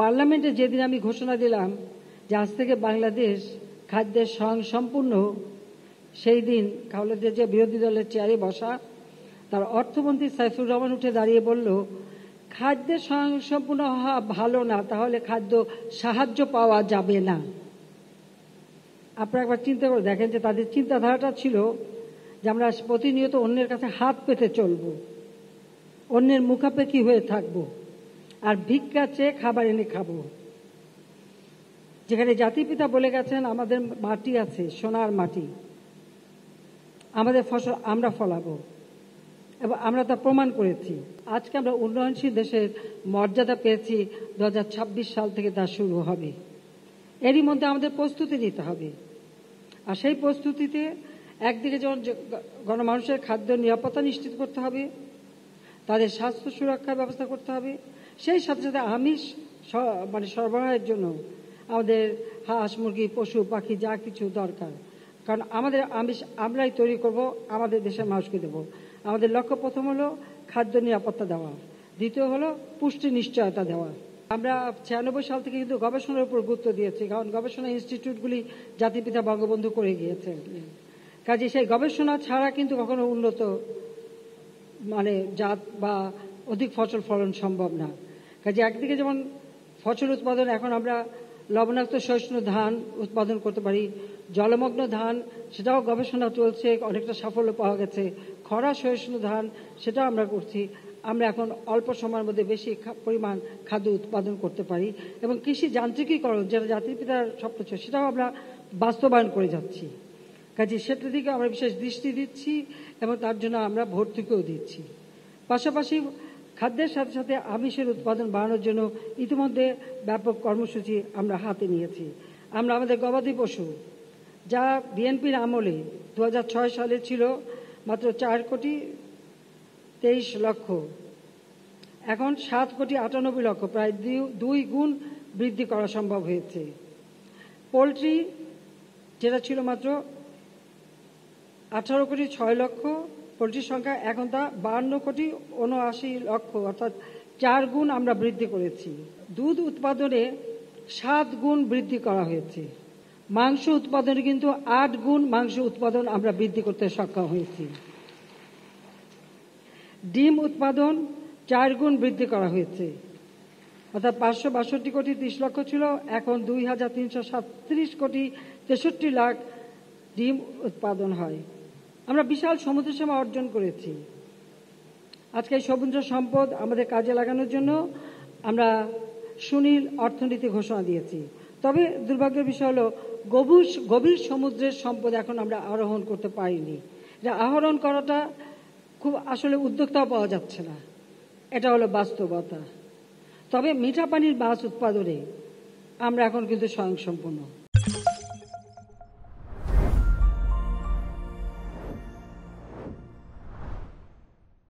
পার্লামেন্টে যেদিন আমি ঘোষণা দিলাম যে আজ থেকে বাংলাদেশ খাদ্যের স্বয়ং সম্পূর্ণ সেই দিন খাওলাদের যে বিরোধী দলের চেয়ারে বসা তার অর্থমন্ত্রী সাইফুর রহমান উঠে দাঁড়িয়ে বলল খাদ্যের স্বয়ং সম্পূর্ণ হওয়া ভালো না তাহলে খাদ্য সাহায্য পাওয়া যাবে না আপনারা একবার চিন্তা করে দেখেন যে তাদের চিন্তাধারাটা ছিল যে আমরা প্রতিনিয়ত অন্যের কাছে হাত পেতে চলব অন্যের মুখাপেক্ষি হয়ে থাকবো আর ভিক্ষা চেয়ে খাবার এনে খাবো যেখানে জাতিপিতা বলে গেছেন আমাদের মাটি আছে সোনার মাটি আমাদের ফসল আমরা ফলাবো এবং আমরা তা প্রমাণ করেছি আজকে আমরা উন্নয়নশীল দেশের মর্যাদা পেয়েছি দু সাল থেকে তা শুরু হবে এরই মধ্যে আমাদের প্রস্তুতি নিতে হবে আর সেই প্রস্তুতিতে একদিকে যেমন গণমানুষের খাদ্য নিরাপত্তা নিশ্চিত করতে হবে তাদের স্বাস্থ্য সুরক্ষার ব্যবস্থা করতে হবে সেই সাথে সাথে আমিষ মানে সরবরাহের জন্য আমাদের হাঁস মুরগি পশু পাখি যা কিছু দরকার কারণ আমাদের আমিষ আমরাই তৈরি করব আমাদের দেশের মানুষকে দেব আমাদের লক্ষ্য প্রথম হলো খাদ্য নিরাপত্তা দেওয়া দ্বিতীয় হলো পুষ্টি নিশ্চয়তা দেওয়া আমরা ছিয়ানব্বই সাল থেকে কিন্তু গবেষণার উপর গুরুত্ব দিয়েছি কারণ গবেষণা ইনস্টিটিউটগুলি জাতিপিতা বঙ্গবন্ধু করে গিয়েছে কাজে সেই গবেষণা ছাড়া কিন্তু কখনো উন্নত মানে জাত বা অধিক ফসল ফলন সম্ভব না কাজে একদিকে যেমন ফসল উৎপাদন এখন আমরা লবণাক্ত সহিষ্ণু ধান উৎপাদন করতে পারি জলমগ্ন ধান সেটাও গবেষণা চলছে অনেকটা সাফল্য পাওয়া গেছে খরা সহিষ্ণু ধান সেটাও আমরা করছি আমরা এখন অল্প সময়ের মধ্যে বেশি পরিমাণ খাদ্য উৎপাদন করতে পারি এবং কৃষি যান্ত্রিকীকরণ যেটা জাতির পিতার স্বপ্ন ছিল সেটাও আমরা বাস্তবায়ন করে যাচ্ছি কাজে সেটার দিকে আমরা বিশেষ দৃষ্টি দিচ্ছি এবং তার জন্য আমরা ভর্তুকিও দিচ্ছি পাশাপাশি খাদ্যের সাথে সাথে আমিষের উৎপাদন বাড়ানোর জন্য ইতিমধ্যে ব্যাপক কর্মসূচি আমরা হাতে নিয়েছি আমরা আমাদের গবাদি পশু যা বিএনপির আমলে দু সালে ছিল মাত্র চার কোটি তেইশ লক্ষ এখন সাত কোটি আটানব্বই লক্ষ প্রায় দুই গুণ বৃদ্ধি করা সম্ভব হয়েছে পোলট্রি যেটা ছিল মাত্র আঠারো কোটি ছয় লক্ষ পোলট্রির সংখ্যা এখন তা বান্ন কোটি উনআশি লক্ষ অর্থাৎ চার গুণ আমরা বৃদ্ধি করেছি দুধ উৎপাদনে সাত গুণ বৃদ্ধি করা হয়েছে মাংস উৎপাদনে কিন্তু আট গুণ মাংস উৎপাদন আমরা বৃদ্ধি করতে সক্ষম হয়েছি ডিম উৎপাদন চার গুণ বৃদ্ধি করা হয়েছে অর্থাৎ পাঁচশো বাষট্টি কোটি তিরিশ লক্ষ ছিল এখন দুই হাজার তিনশো সাতত্রিশ কোটি তেষট্টি লাখ ডিম উৎপাদন হয় আমরা বিশাল সমুদ্রসীমা অর্জন করেছি আজকে এই সমুদ্র সম্পদ আমাদের কাজে লাগানোর জন্য আমরা সুনীল অর্থনীতি ঘোষণা দিয়েছি তবে দুর্ভাগ্যের বিষয় হলো গভীর গভীর সমুদ্রের সম্পদ এখন আমরা আরোহণ করতে পারিনি এটা আহরণ করাটা খুব আসলে উদ্যোক্তাও পাওয়া যাচ্ছে না এটা হলো বাস্তবতা তবে মিঠা পানির মাছ উৎপাদনে আমরা এখন কিন্তু স্বয়ংসম্পূর্ণ